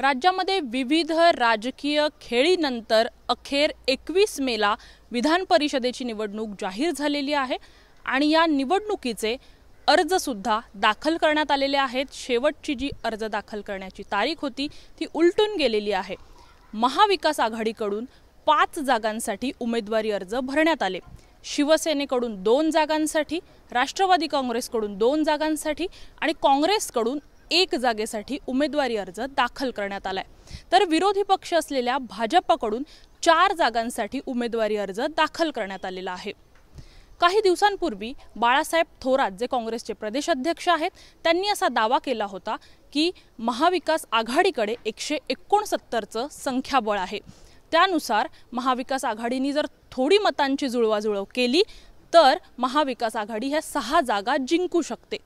राज्यामध्ये विविध राजकीय खेळीनंतर अखेर एकवीस मेला विधान परिषदेची निवडणूक जाहीर झालेली आहे आणि या निवडणुकीचे अर्जसुद्धा दाखल करण्यात आलेले आहेत शेवटची जी अर्ज दाखल करण्याची तारीख होती ती उलटून गेलेली आहे महाविकास आघाडीकडून पाच जागांसाठी उमेदवारी अर्ज भरण्यात आले शिवसेनेकडून दोन जागांसाठी राष्ट्रवादी काँग्रेसकडून दोन जागांसाठी आणि काँग्रेसकडून एक जागेसाठी उमेदवारी अर्ज दाखल करण्यात आलाय तर विरोधी पक्ष असलेल्या भाजपाकडून चार जागांसाठी उमेदवारी अर्ज दाखल करण्यात आलेला आहे काही दिवसांपूर्वी बाळासाहेब थोरात जे काँग्रेसचे प्रदेशाध्यक्ष आहेत त्यांनी असा दावा केला होता की महाविकास आघाडीकडे एकशे एकोणसत्तरचं संख्याबळ आहे त्यानुसार महाविकास आघाडीने जर थोडी मतांची जुळवाजुळव केली तर महाविकास आघाडी ह्या सहा जागा जिंकू शकते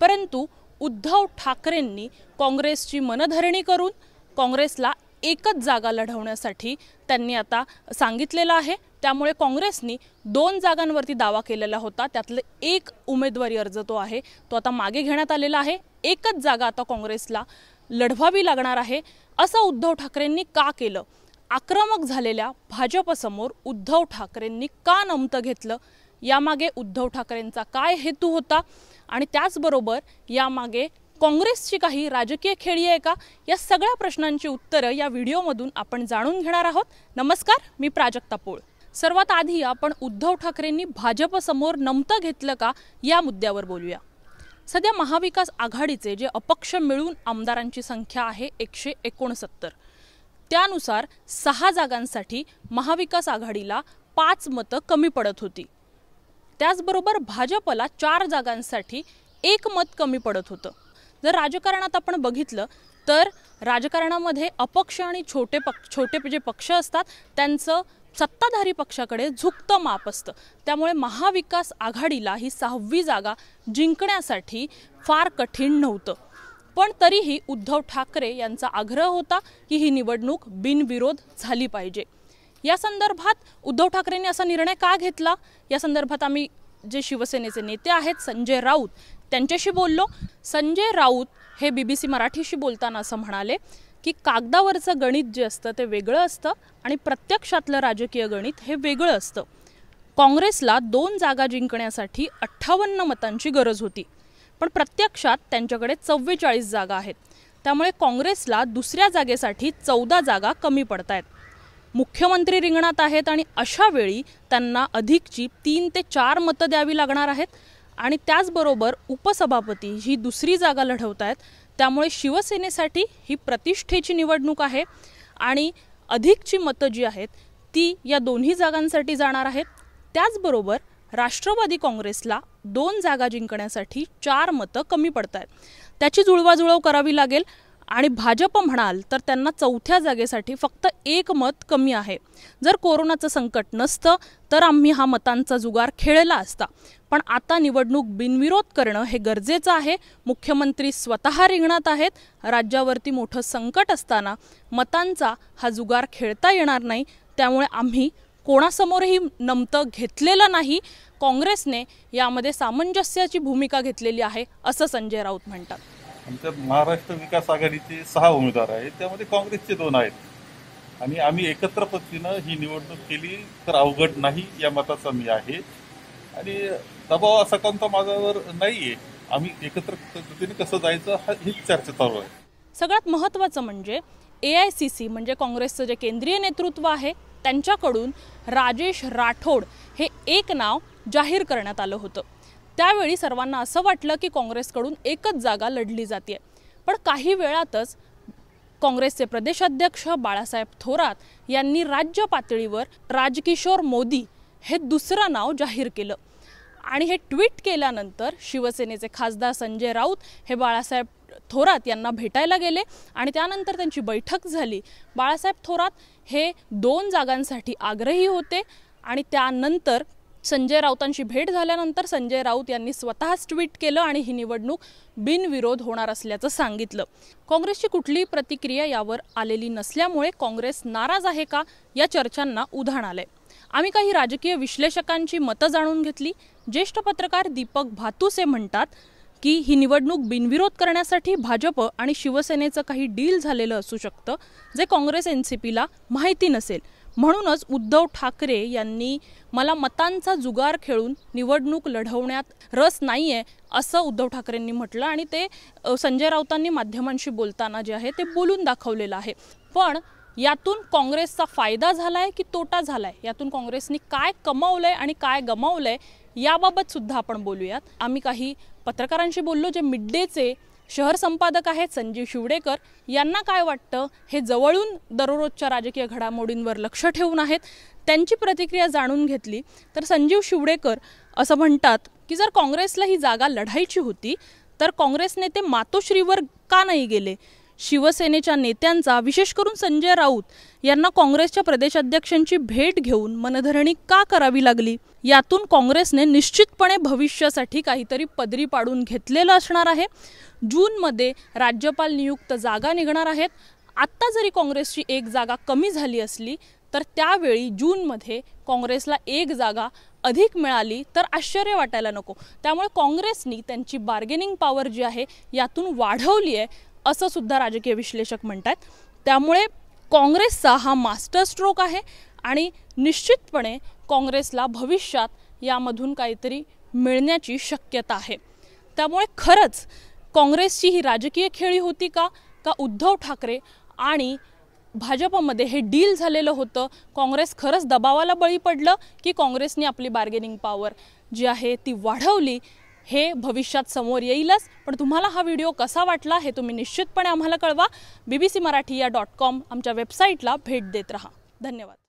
परंतु उद्धव ठाकरेंनी काँग्रेसची मनधरणी करून काँग्रेसला एकच जागा लढवण्यासाठी त्यांनी आता सांगितलेलं आहे त्यामुळे काँग्रेसनी दोन जागांवरती दावा केलेला होता त्यातलं एक उमेदवारी अर्ज तो आहे तो आता मागे घेण्यात आलेला आहे एकच जागा आता काँग्रेसला लढवावी लागणार आहे असं उद्धव ठाकरेंनी का केलं आक्रमक झालेल्या भाजपसमोर उद्धव ठाकरेंनी का नमतं घेतलं यामागे उद्धव ठाकरेंचा काय हेतू होता आणि त्याचबरोबर यामागे काँग्रेसची काही राजकीय खेळी आहे का या सगळ्या प्रश्नांची उत्तरं या व्हिडिओमधून आपण जाणून घेणार आहोत नमस्कार मी प्राजक्ता पोळ सर्वात आधी आपण उद्धव ठाकरेंनी भाजपसमोर नमतं घेतलं का या मुद्द्यावर बोलूया सध्या महाविकास आघाडीचे जे अपक्ष मिळून आमदारांची संख्या आहे एकशे एकोणसत्तर त्यानुसार सहा जागांसाठी महाविकास आघाडीला पाच मतं कमी पडत होती त्याचबरोबर भाजपला चार जागांसाठी एक मत कमी पडत होतं जर राजकारणात आपण बघितलं तर राजकारणामध्ये अपक्ष आणि छोटे पक्ष छोटे जे पक्ष असतात त्यांचं सत्ताधारी पक्षाकडे झुकतं माप असतं त्यामुळे महाविकास आघाडीला ही सहावी जागा जिंकण्यासाठी फार कठीण नव्हतं पण तरीही उद्धव ठाकरे यांचा आग्रह होता की ही निवडणूक बिनविरोध झाली पाहिजे या संदर्भात उद्धव ठाकरेंनी असा निर्णय का घेतला या संदर्भात आम्ही जे शिवसेनेचे नेते आहेत संजय राऊत त्यांच्याशी बोललो संजय राऊत हे बी बी सी मराठीशी बोलताना असं म्हणाले की कागदावरचं गणित जे असतं ते वेगळं असतं आणि प्रत्यक्षातलं राजकीय गणित हे वेगळं असतं काँग्रेसला दोन जागा जिंकण्यासाठी अठ्ठावन्न मतांची गरज होती पण प्रत्यक्षात त्यांच्याकडे चव्वेचाळीस जागा आहेत त्यामुळे काँग्रेसला दुसऱ्या जागेसाठी चौदा जागा कमी पडत आहेत मुख्यमंत्री रिंगणात आहेत आणि अशा वेळी त्यांना अधिकची तीन ते चार मतं द्यावी लागणार आहेत आणि त्याचबरोबर उपसभापती ही दुसरी जागा लढवत आहेत त्यामुळे शिवसेनेसाठी ही प्रतिष्ठेची निवडणूक आहे आणि अधिकची मतं जी आहेत ती या दोन्ही जागांसाठी जाणार आहेत त्याचबरोबर राष्ट्रवादी काँग्रेसला दोन जागा जिंकण्यासाठी चार मतं कमी पडत आहेत त्याची जुळवाजुळव करावी लागेल आणि भाजप म्हणाल तर त्यांना चौथ्या जागेसाठी फक्त एक मत कमी आहे जर कोरोनाचं संकट नसतं तर आम्ही हा मतांचा जुगार खेळला असता पण आता निवडणूक बिनविरोध करणं हे गरजेचं आहे मुख्यमंत्री स्वतः रिंगणात आहेत राज्यावरती मोठं संकट असताना मतांचा हा जुगार खेळता येणार नाही त्यामुळे आम्ही कोणासमोरही नमतं घेतलेलं नाही काँग्रेसने यामध्ये सामंजस्याची भूमिका घेतलेली आहे असं संजय राऊत म्हणतात आमच्या महाराष्ट्र विकास आघाडीचे सहा उमेदवार आहेत त्यामध्ये काँग्रेसचे दोन आहेत आणि आम्ही एकत्र पद्धतीनं ही निवडणूक केली तर अवघड नाही या मताचा मी आहे आणि दबाव असा कोणता माझ्यावर नाही आहे आम्ही एकत्र पद्धतीने कसं जायचं हीच चर्चा चालू आहे सगळ्यात महत्त्वाचं म्हणजे ए आय सी सी म्हणजे काँग्रेसचं जे केंद्रीय नेतृत्व आहे त्यांच्याकडून राजेश राठोड हे एक नाव जाहीर करण्यात आलं होतं त्यावेळी सर्वांना असं वाटलं की काँग्रेसकडून एकच जागा लढली जाते पण काही वेळातच काँग्रेसचे प्रदेशाध्यक्ष बाळासाहेब थोरात यांनी राज्य पातळीवर राजकिशोर मोदी हे दुसरं नाव जाहीर केलं आणि हे ट्विट केल्यानंतर शिवसेनेचे खासदार संजय राऊत हे बाळासाहेब थोरात यांना भेटायला गेले आणि त्यानंतर त्यांची बैठक झाली बाळासाहेब थोरात हे दोन जागांसाठी आग्रही होते आणि त्यानंतर संजय राऊतांशी भेट झाल्यानंतर संजय राऊत यांनी स्वतःच ट्विट केलं आणि ही निवडणूक बिनविरोध होणार असल्याचं सांगितलं काँग्रेसची कुठलीही प्रतिक्रिया यावर आलेली नसल्यामुळे काँग्रेस नाराज आहे का या चर्चांना उधाण आलंय आम्ही काही राजकीय विश्लेषकांची मतं जाणून घेतली ज्येष्ठ पत्रकार दीपक भातुसे म्हणतात की ही निवडणूक बिनविरोध करण्यासाठी भाजप आणि शिवसेनेचं काही डील झालेलं असू शकतं जे काँग्रेस एन सी पीला माहिती नसेल म्हणूनच उद्धव ठाकरे यांनी मला मतांचा जुगार खेळून निवडणूक लढवण्यात रस नाही आहे असं उद्धव ठाकरेंनी म्हटलं आणि ते संजय राऊतांनी माध्यमांशी बोलताना जे आहे ते बोलून दाखवलेलं आहे पण यातून काँग्रेसचा फायदा झाला आहे की तोटा झाला आहे यातून काँग्रेसनी काय कमावलं आहे आणि काय गमावलं आहे याबाबतसुद्धा आपण बोलूयात आम्ही काही पत्रकारांशी बोललो जे मिड डेचे शहर संपादक आहेत संजीव शिवडेकर यांना काय वाटतं हे जवळून दररोजच्या राजकीय घडामोडींवर लक्ष ठेवून आहेत त्यांची प्रतिक्रिया जाणून घेतली तर संजीव शिवडेकर असं म्हणतात की जर काँग्रेसला ही जागा लढायची होती तर काँग्रेस नेते मातोश्रीवर का नाही गेले शिवसेनेच्या नेत्यांचा विशेष करून संजय राऊत यांना काँग्रेसच्या प्रदेशाध्यक्षांची भेट घेऊन मनधरणी का करावी लागली यातून काँग्रेसने निश्चितपणे भविष्यासाठी काहीतरी पदरी पाडून घेतलेलं असणार आहे जूनमध्ये राज्यपाल नियुक्त जागा निघणार आहेत आत्ता जरी काँग्रेसची एक जागा कमी झाली असली तर त्यावेळी जूनमध्ये काँग्रेसला एक जागा अधिक मिळाली तर आश्चर्य वाटायला नको त्यामुळे काँग्रेसनी त्यांची बार्गेनिंग पॉवर जी आहे यातून वाढवली आहे असं सुद्धा राजकीय विश्लेषक म्हणतात त्यामुळे काँग्रेसचा हा मास्टर स्ट्रोक आहे आणि निश्चितपणे काँग्रेसला भविष्यात यामधून काहीतरी मिळण्याची शक्यता आहे त्यामुळे खरंच काँग्रेसची ही राजकीय खेळी होती का का उद्धव ठाकरे आणि भाजपमध्ये हे डील झालेलं होतं काँग्रेस खरंच दबावाला बळी पडलं की काँग्रेसने आपली बार्गेनिंग पॉवर जी आहे ती वाढवली हे भविष्यात समोर येईलच पण तुम्हाला हा व्हिडिओ कसा वाटला हे तुम्ही निश्चितपणे आम्हाला कळवा बी बी सी मराठी या डॉट कॉम आमच्या वेबसाईटला भेट देत रहा, धन्यवाद